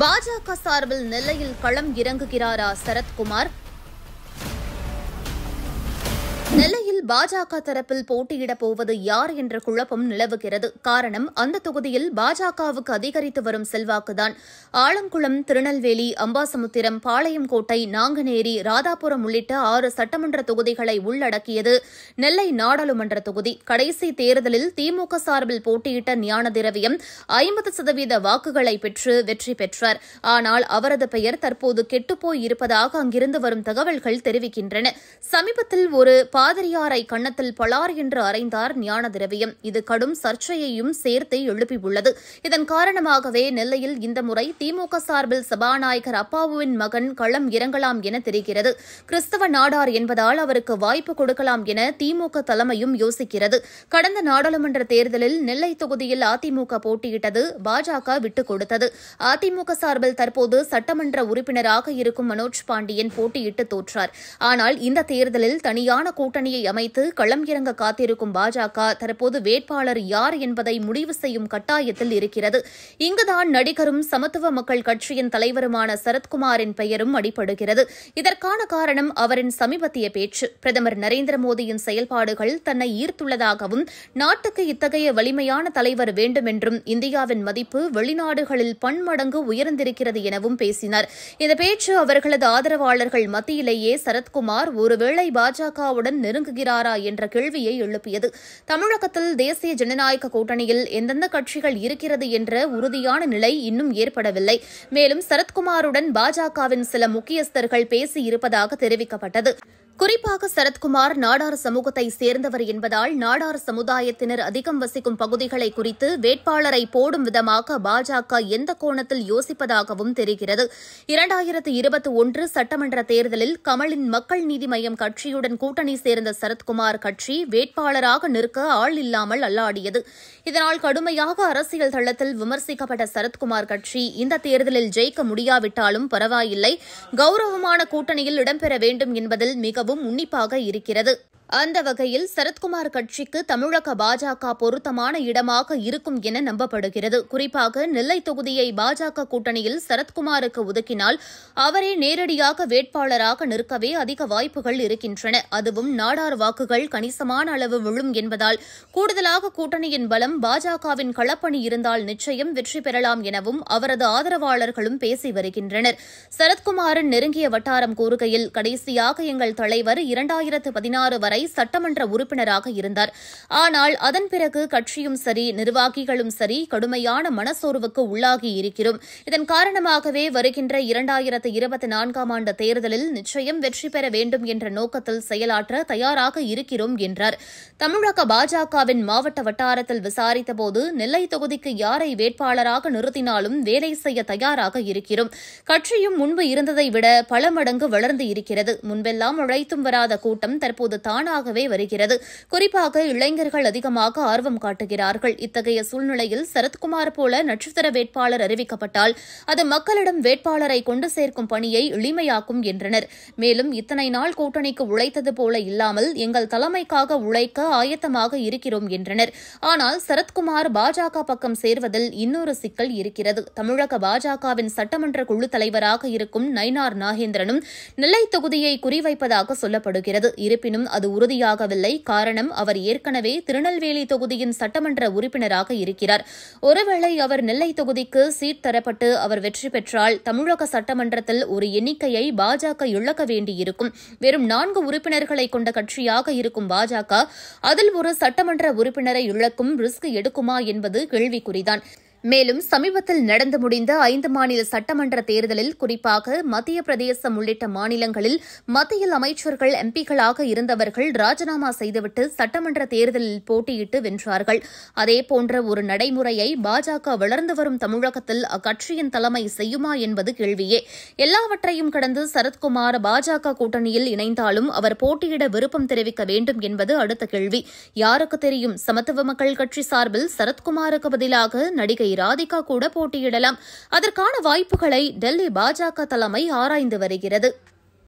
பாஜக சார்பில் நெல்லையில் களம் இறங்குகிறாரா சரத்குமார் நெல்லையில் பாஜக தரப்பில் போட்டியிடப் போவது யார் என்ற குழப்பம் நிலவுகிறது காரணம் அந்த தொகுதியில் பாஜகவுக்கு அதிகரித்து வரும் செல்வாக்குதான் ஆலங்குளம் திருநெல்வேலி அம்பாசமுத்திரம் பாளையங்கோட்டை நாங்குநேரி ராதாபுரம் உள்ளிட்ட ஆறு சட்டமன்ற தொகுதிகளை உள்ளடக்கியது நெல்லை நாடாளுமன்ற தொகுதி கடைசி தேர்தலில் திமுக சார்பில் போட்டியிட்ட ஞான திரவியம் ஐம்பது சதவீத வாக்குகளை பெற்று வெற்றி பெற்றார் ஆனால் அவரது பெயர் தற்போது கெட்டுப்போய் இருப்பதாக அங்கிருந்து வரும் தகவல்கள் தெரிவிக்கின்றன சமீபத்தில் ஒரு பாதிரியாரை அவரை கன்னத்தில் பலார் என்று அறைந்தார் ஞான திரவியம் இது கடும் சர்ச்சையையும் சேர்த்தே எழுப்பியுள்ளது இதன் காரணமாகவே நெல்லையில் இந்த முறை திமுக சார்பில் சபாநாயகர் அப்பாவுவின் மகன் களம் இறங்கலாம் என தெரிகிறது கிறிஸ்தவ நாடார் என்பதால் அவருக்கு வாய்ப்பு கொடுக்கலாம் என திமுக தலைமையும் யோசிக்கிறது கடந்த நாடாளுமன்ற தேர்தலில் நெல்லை தொகுதியில் அதிமுக போட்டியிட்டது பாஜக விட்டுக் கொடுத்தது அதிமுக சார்பில் தற்போது சட்டமன்ற உறுப்பினராக இருக்கும் மனோஜ் பாண்டியன் போட்டியிட்டு தோற்றார் ஆனால் இந்த தேர்தலில் தனியான கூட்டணியை அமைத்து அமைத்து களம் இறங்க காத்திருக்கும் பாஜக தற்போது வேட்பாளர் யார் என்பதை முடிவு செய்யும் கட்டாயத்தில் இருக்கிறது இங்குதான் நடிகரும் சமத்துவ மக்கள் கட்சியின் தலைவருமான சரத்குமாரின் பெயரும் அடிபடுகிறது இதற்கான காரணம் அவரின் சமீபத்திய பேச்சு பிரதமர் நரேந்திர மோடியின் செயல்பாடுகள் தன்னை ஈர்த்துள்ளதாகவும் நாட்டுக்கு இத்தகைய வலிமையான தலைவர் வேண்டும் என்றும் இந்தியாவின் மதிப்பு வெளிநாடுகளில் பன்மடங்கு உயர்ந்திருக்கிறது எனவும் பேசினார் இந்த பேச்சு அவர்களது ஆதரவாளர்கள் மத்தியிலேயே சரத்குமார் ஒருவேளை பாஜகவுடன் நெருங்குகிறார் இருக்கிறாரா என்ற கேள்வியை எழுப்பியது தமிழகத்தில் தேசிய ஜனநாயக கூட்டணியில் எந்தெந்த கட்சிகள் இருக்கிறது என்ற உறுதியான நிலை இன்னும் ஏற்படவில்லை மேலும் சரத்குமாருடன் பாஜகவின் சில முக்கியஸ்தர்கள் பேசியிருப்பதாக தெரிவிக்கப்பட்டது குறிப்பாக சரத்குமார் நாடார் சமூகத்தை சேர்ந்தவர் என்பதால் நாடார் சமுதாயத்தினர் அதிகம் வசிக்கும் பகுதிகளை குறித்து வேட்பாளரை போடும் விதமாக பாஜக எந்த கோணத்தில் யோசிப்பதாகவும் தெரிகிறது இரண்டாயிரத்து இருபத்தி ஒன்று சட்டமன்ற தேர்தலில் கமலின் மக்கள் நீதி மய்யம் கட்சியுடன் கூட்டணி சேர்ந்த சரத்குமார் கட்சி வேட்பாளராக நிற்க ஆள் இல்லாமல் அல்லாடியது இதனால் கடுமையாக அரசியல் தளத்தில் விமர்சிக்கப்பட்ட சரத்குமார் கட்சி இந்த தேர்தலில் ஜெயிக்க முடியாவிட்டாலும் பரவாயில்லை கௌரவமான கூட்டணியில் இடம்பெற வேண்டும் என்பதில் மிகவும் மிகவும் உன்னிப்பாக இருக்கிறது அந்த வகையில் சரத்குமார் கட்சிக்கு தமிழக பாஜக பொருத்தமான இடமாக இருக்கும் என நம்பப்படுகிறது குறிப்பாக நெல்லை தொகுதியை பாஜக கூட்டணியில் சரத்குமாருக்கு ஒதுக்கினால் அவரே நேரடியாக வேட்பாளராக நிற்கவே அதிக வாய்ப்புகள் இருக்கின்றன அதுவும் நாடார் வாக்குகள் கணிசமான அளவு விழும் என்பதால் கூடுதலாக கூட்டணியின் பலம் பாஜகவின் களப்பணி இருந்தால் நிச்சயம் வெற்றி பெறலாம் எனவும் அவரது ஆதரவாளர்களும் பேசி வருகின்றனர் சரத்குமாரின் நெருங்கிய வட்டாரம் கூறுகையில் கடைசியாக எங்கள் தலைவர் இரண்டாயிரத்து பதினாறு வரை வரை சட்டமன்ற உறுப்பினராக இருந்தார் ஆனால் அதன் பிறகு கட்சியும் சரி நிர்வாகிகளும் சரி கடுமையான மனசோர்வுக்கு உள்ளாகி இருக்கிறோம் இதன் காரணமாகவே வருகின்ற இரண்டாயிரத்து இருபத்தி நான்காம் ஆண்டு தேர்தலில் நிச்சயம் வெற்றி பெற வேண்டும் என்ற நோக்கத்தில் செயலாற்ற தயாராக இருக்கிறோம் என்றார் தமிழக பாஜகவின் மாவட்ட வட்டாரத்தில் விசாரித்தபோது நெல்லை தொகுதிக்கு யாரை வேட்பாளராக நிறுத்தினாலும் வேலை செய்ய தயாராக இருக்கிறோம் கட்சியும் முன்பு இருந்ததை விட பல மடங்கு வளர்ந்து இருக்கிறது முன்பெல்லாம் அழைத்தும் வராத கூட்டம் தற்போது தான தானாகவே வருகிறது குறிப்பாக இளைஞர்கள் அதிகமாக ஆர்வம் காட்டுகிறார்கள் இத்தகைய சூழ்நிலையில் சரத்குமார் போல நட்சத்திர வேட்பாளர் அறிவிக்கப்பட்டால் அது மக்களிடம் வேட்பாளரை கொண்டு சேர்க்கும் பணியை எளிமையாக்கும் என்றனர் மேலும் இத்தனை நாள் கூட்டணிக்கு உழைத்தது போல இல்லாமல் எங்கள் தலைமைக்காக உழைக்க ஆயத்தமாக இருக்கிறோம் என்றனர் ஆனால் சரத்குமார் பாஜக பக்கம் சேர்வதில் இன்னொரு சிக்கல் இருக்கிறது தமிழக பாஜகவின் சட்டமன்ற குழு தலைவராக இருக்கும் நயினார் நாகேந்திரனும் நெல்லை தொகுதியை குறிவைப்பதாக சொல்லப்படுகிறது இருப்பினும் அது உறுதியாகவில்லை காரணம் அவர் ஏற்கனவே திருநெல்வேலி தொகுதியின் சட்டமன்ற உறுப்பினராக இருக்கிறார் ஒருவேளை அவர் நெல்லை தொகுதிக்கு சீட் தரப்பட்டு அவர் வெற்றி பெற்றால் தமிழக சட்டமன்றத்தில் ஒரு எண்ணிக்கையை பாஜக இழக்க வேண்டியிருக்கும் வெறும் நான்கு உறுப்பினர்களை கொண்ட கட்சியாக இருக்கும் பாஜக அதில் ஒரு சட்டமன்ற உறுப்பினரை இழக்கும் ரிஸ்க் எடுக்குமா என்பது கேள்விக்குறிதான் மேலும் சமீபத்தில் நடந்து முடிந்த ஐந்து மாநில சட்டமன்ற தேர்தலில் குறிப்பாக மத்திய பிரதேசம் உள்ளிட்ட மாநிலங்களில் மத்தியில் அமைச்சர்கள் எம்பிக்களாக இருந்தவர்கள் ராஜினாமா செய்துவிட்டு சட்டமன்ற தேர்தலில் போட்டியிட்டு வென்றார்கள் அதேபோன்ற ஒரு நடைமுறையை பாஜக வளர்ந்து வரும் தமிழகத்தில் அக்கட்சியின் தலைமை செய்யுமா என்பது கேள்வியே எல்லாவற்றையும் கடந்து சரத்குமார் பாஜக கூட்டணியில் இணைந்தாலும் அவர் போட்டியிட விருப்பம் தெரிவிக்க வேண்டும் என்பது அடுத்த கேள்வி யாருக்கு தெரியும் சமத்துவ மக்கள் கட்சி சார்பில் சரத்குமாருக்கு பதிலாக நடிகை ராதிகா கூட போட்டியிடலாம் அதற்கான வாய்ப்புகளை டெல்லி பாஜக தலைமை ஆராய்ந்து வருகிறது